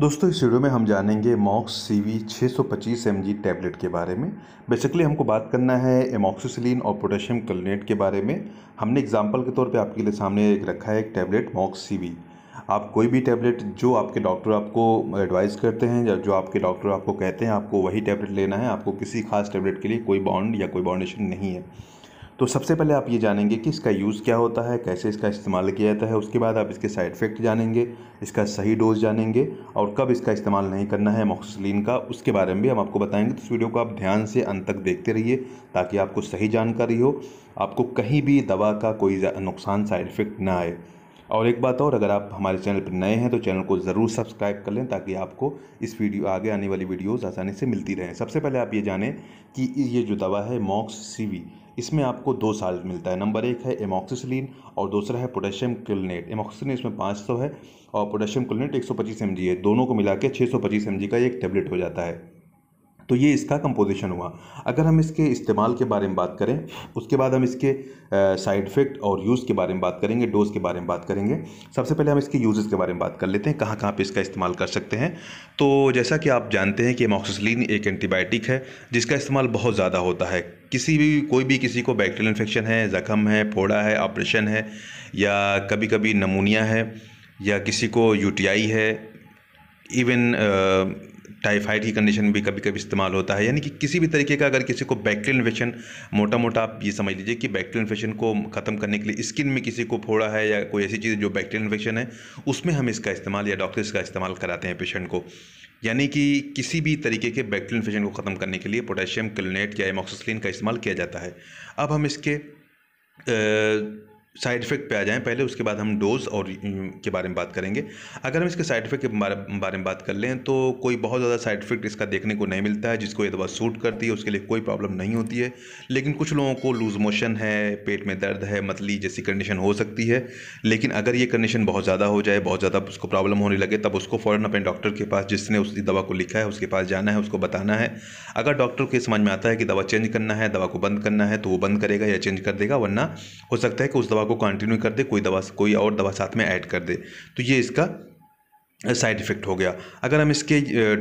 दोस्तों इस वीडियो में हम जानेंगे मॉक्स सी वी छः सौ पच्चीस एम जी टैबलेट के बारे में बेसिकली हमको बात करना है एमॉक्सिसिलिन और पोटेशियम कलनेट के बारे में हमने एग्जाम्पल के तौर पे आपके लिए सामने एक रखा है एक टैबलेट मॉक्स सी वी आप कोई भी टैबलेट जो आपके डॉक्टर आपको एडवाइस करते हैं या जो आपके डॉक्टर आपको कहते हैं आपको वही टैबलेट लेना है आपको किसी खास टैबलेट के लिए कोई बॉन्ड या कोई बॉन्डेशन नहीं है तो सबसे पहले आप ये जानेंगे कि इसका यूज़ क्या होता है कैसे इसका इस्तेमाल किया जाता है उसके बाद आप इसके साइड इफ़ेक्ट जानेंगे इसका सही डोज जानेंगे और कब इसका इस्तेमाल नहीं करना है मॉक्सलिन का उसके बारे में भी हम आपको बताएंगे तो इस वीडियो को आप ध्यान से अंत तक देखते रहिए ताकि आपको सही जानकारी हो आपको कहीं भी दवा का कोई नुकसान साइड इफ़ेक्ट ना आए और एक बात और अगर आप हमारे चैनल पर नए हैं तो चैनल को ज़रूर सब्सक्राइब कर लें ताकि आपको इस वीडियो आगे आने वाली वीडियोज़ आसानी से मिलती रहें सबसे पहले आप ये जानें कि ये जो दवा है मॉक्स सीवी इसमें आपको दो साल मिलता है नंबर एक है एमोक्सिसलिन और दूसरा है पोटेशियम क्लोनेट एमोक्सिसलिन इसमें पाँच सौ है और पोटेशियम क्लोनेट एक सौ पच्चीस एम है दोनों को मिला के छः सौ पच्चीस एम का एक टैबलेट हो जाता है तो ये इसका कंपोजिशन हुआ अगर हम इसके इस्तेमाल के बारे में बात करें उसके बाद हम इसके साइड इफ़ेक्ट और यूज़ के बारे में बात करेंगे डोज़ के बारे में बात करेंगे सबसे पहले हम इसके यूजेस के बारे में बात कर लेते हैं कहाँ कहाँ पर इसका इस्तेमाल कर सकते हैं तो जैसा कि आप जानते हैं कि एमॉक्सिसलिन एक एंटीबायोटिक है जिसका इस्तेमाल बहुत ज़्यादा होता है किसी भी कोई भी किसी को बैक्टीरियल इन्फेक्शन है ज़ख़म है फोड़ा है ऑपरेशन है या कभी कभी नमूनिया है या किसी को यूटीआई है इवन टाइफाइड की कंडीशन भी कभी कभी इस्तेमाल होता है यानी कि किसी भी तरीके का अगर किसी को बैक्टीरियल इन्फेक्शन मोटा मोटा आप ये समझ लीजिए कि बैक्टीरियल इन्फेक्शन को ख़त्म करने के लिए स्किन में किसी को फोड़ा है या कोई ऐसी चीज़ जो बैक्टीरियल इन्फेक्शन है उसमें हम इसका इस्तेमाल या डॉक्टर इसका इस्तेमाल कराते हैं पेशेंट को यानी कि किसी भी तरीके के बैक्टीरियल इन्फेक्शन को ख़त्म करने के लिए पोटेशियम क्लोनेट या एमोक्सोसिलिन का इस्तेमाल किया जाता है अब हम इसके साइड इफेक्ट पे आ जाएं पहले उसके बाद हम डोज़ और के बारे में बात करेंगे अगर हम इसके साइड इफेक्ट के बारे में बात कर लें तो कोई बहुत ज़्यादा साइड इफेक्ट इसका देखने को नहीं मिलता है जिसको ये दवा सूट करती है उसके लिए कोई प्रॉब्लम नहीं होती है लेकिन कुछ लोगों को लूज मोशन है पेट में दर्द है मतली जैसी कंडीशन हो सकती है लेकिन अगर ये कंडीशन बहुत ज़्यादा हो जाए बहुत ज़्यादा उसको प्रॉब्लम होने लगे तब उसको फ़ौरन अपने डॉक्टर के पास जिसने उस दवा को लिखा है उसके पास जाना है उसको बताना है अगर डॉक्टर को समझ में आता है कि दवा चेंज करना है दवा को बंद करना है तो वो बंद करेगा या चेंज कर देगा वरना हो सकता है कि उस दवा को कंटिन्यू कर दे कोई दवा कोई और दवा साथ में ऐड कर दे तो ये इसका साइड इफ़ेक्ट हो गया अगर हम इसके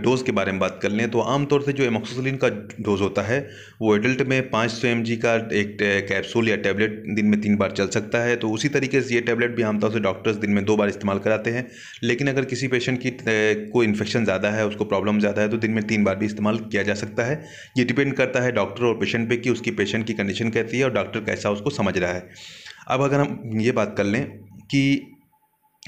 डोज़ के बारे में बात कर लें तो आमतौर से जो एमोक्सोसिलिन का डोज़ होता है वो एडल्ट में पाँच सौ एम का एक कैप्सूल या टैबलेट दिन में तीन बार चल सकता है तो उसी तरीके से ये टैबलेट भी आमतौर से डॉक्टर्स दिन में दो बार इस्तेमाल कराते हैं लेकिन अगर किसी पेशेंट की कोई इन्फेक्शन ज़्यादा है उसको प्रॉब्लम ज़्यादा है तो दिन में तीन बार भी इस्तेमाल किया जा सकता है ये डिपेंड करता है डॉक्टर और पेशेंट पर पे कि उसकी पेशेंट की कंडीशन कैसी है और डॉक्टर कैसा उसको समझ रहा है अब अगर हम ये बात कर लें कि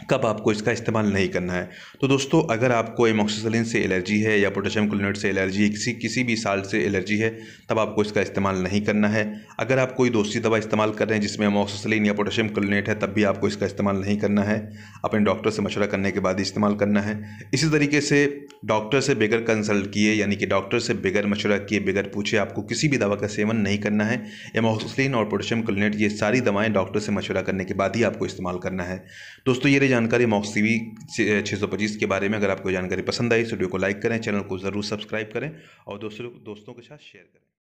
कब आपको इसका इस्तेमाल नहीं करना है तो दोस्तों अगर आपको एमोक्सिसलिन से एलर्जी है या पोटेशियम क्लोनेट से एलर्जी है किसी किसी भी साल से एलर्जी है तब आपको इसका इस्तेमाल नहीं करना है अगर आप कोई दूसरी दवा इस्तेमाल कर रहे हैं जिसमें एमोक्सिसलिन या पोटेशियम क्लोनेट है तब भी आपको इसका इस्तेमाल नहीं करना है अपने डॉक्टर से मशवरा करने के बाद ही इस्तेमाल करना है इसी तरीके से डॉक्टर से बगैर कंसल्ट किए यानी कि डॉक्टर से बगैर मशवरा किए बगैर पूछे आपको किसी भी दवा का सेवन नहीं करना है एमोक्सिसलिन और पोटेशियम क्लोनेट ये सारी दवाएँ डॉक्टर से मशवरा करने के बाद ही आपको इस्तेमाल करना है दोस्तों ये जानकारी मॉक्स टी वी सौ पच्चीस के बारे में अगर आपको जानकारी पसंद आई इस वीडियो को लाइक करें चैनल को ज़रूर सब्सक्राइब करें और दोस्तों दोस्तों के साथ शेयर करें